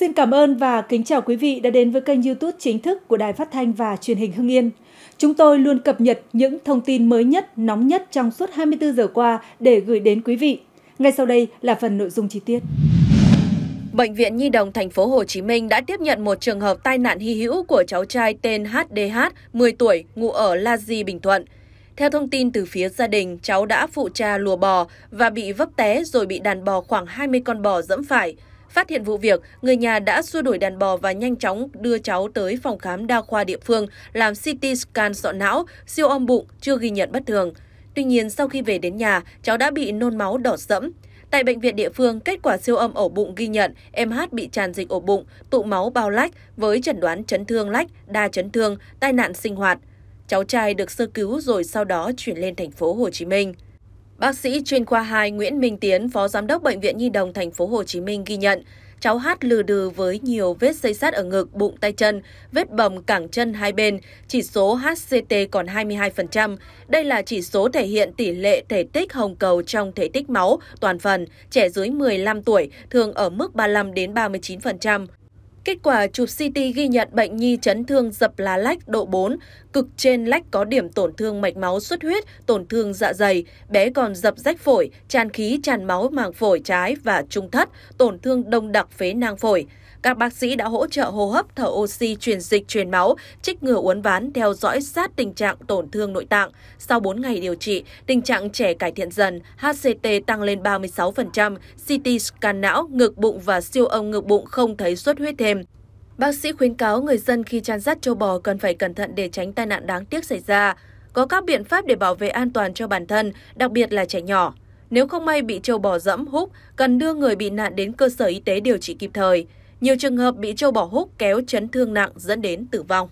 Xin cảm ơn và kính chào quý vị đã đến với kênh YouTube chính thức của Đài Phát thanh và Truyền hình Hưng Yên. Chúng tôi luôn cập nhật những thông tin mới nhất, nóng nhất trong suốt 24 giờ qua để gửi đến quý vị. Ngay sau đây là phần nội dung chi tiết. Bệnh viện Nhi đồng thành phố Hồ Chí Minh đã tiếp nhận một trường hợp tai nạn hy hữu của cháu trai tên HDH, 10 tuổi, ngụ ở La Di, Bình Thuận. Theo thông tin từ phía gia đình, cháu đã phụ cha lùa bò và bị vấp té rồi bị đàn bò khoảng 20 con bò dẫm phải. Phát hiện vụ việc, người nhà đã xua đuổi đàn bò và nhanh chóng đưa cháu tới phòng khám đa khoa địa phương làm CT scan sọ não, siêu âm bụng chưa ghi nhận bất thường. Tuy nhiên, sau khi về đến nhà, cháu đã bị nôn máu đỏ sẫm. Tại bệnh viện địa phương, kết quả siêu âm ổ bụng ghi nhận em Hát bị tràn dịch ổ bụng, tụ máu bao lách với chẩn đoán chấn thương lách, đa chấn thương, tai nạn sinh hoạt. Cháu trai được sơ cứu rồi sau đó chuyển lên thành phố Hồ Chí Minh. Bác sĩ chuyên khoa 2 Nguyễn Minh Tiến, Phó Giám đốc Bệnh viện Nhi đồng Thành phố Hồ Chí Minh ghi nhận, cháu hát lừ đừ với nhiều vết xây sát ở ngực, bụng, tay chân, vết bầm cẳng chân hai bên, chỉ số HCT còn 22%. Đây là chỉ số thể hiện tỷ lệ thể tích hồng cầu trong thể tích máu toàn phần, trẻ dưới 15 tuổi thường ở mức 35 đến 39%. Kết quả chụp CT ghi nhận bệnh nhi chấn thương dập lá lách độ 4, cực trên lách có điểm tổn thương mạch máu xuất huyết, tổn thương dạ dày, bé còn dập rách phổi, tràn khí, tràn máu màng phổi trái và trung thất, tổn thương đông đặc phế nang phổi. Các bác sĩ đã hỗ trợ hô hấp, thở oxy, truyền dịch, truyền máu, trích ngừa uốn ván, theo dõi sát tình trạng tổn thương nội tạng. Sau 4 ngày điều trị, tình trạng trẻ cải thiện dần, HCT tăng lên 36%, CT scan não, ngực bụng và siêu âm ngực bụng không thấy xuất huyết thêm. Bác sĩ khuyến cáo người dân khi chăn dắt châu bò cần phải cẩn thận để tránh tai nạn đáng tiếc xảy ra, có các biện pháp để bảo vệ an toàn cho bản thân, đặc biệt là trẻ nhỏ. Nếu không may bị châu bò dẫm húc, cần đưa người bị nạn đến cơ sở y tế điều trị kịp thời. Nhiều trường hợp bị châu bò hút kéo chấn thương nặng dẫn đến tử vong.